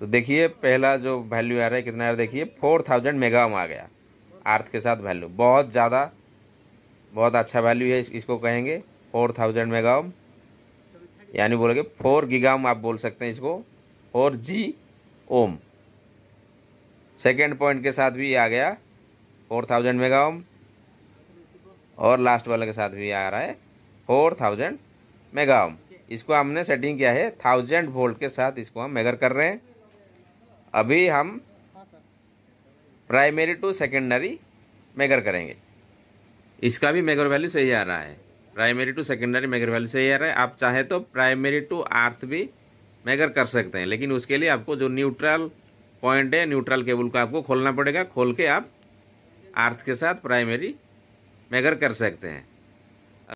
तो देखिए पहला जो वैल्यू आ रहा है कितना देखिए फोर थाउजेंड मेगा आ गया आर्थ के साथ वैल्यू बहुत ज़्यादा बहुत अच्छा वैल्यू है इसको कहेंगे फोर थाउजेंड मेगा यानी बोलोगे फोर गीगाम आप बोल सकते हैं इसको four G ohm second point के साथ भी आ गया फोर थाउजेंड ओम और लास्ट वाले के साथ भी आ रहा है फोर थाउजेंड ओम इसको हमने सेटिंग किया है थाउजेंड वोल्ट के साथ इसको हम मेगर कर रहे हैं अभी हम प्राइमरी टू सेकेंडरी मेगर करेंगे इसका भी मेगर वैल्यू सही आ रहा है primary to secondary megger value सही आ रहा है आप चाहे तो प्राइमरी टू आर्थ भी मेगर कर सकते हैं लेकिन उसके लिए आपको जो न्यूट्रल पॉइंट है न्यूट्रल केबल को आपको खोलना पड़ेगा खोल के आप आर्थ के साथ प्राइमरी मेगर कर सकते हैं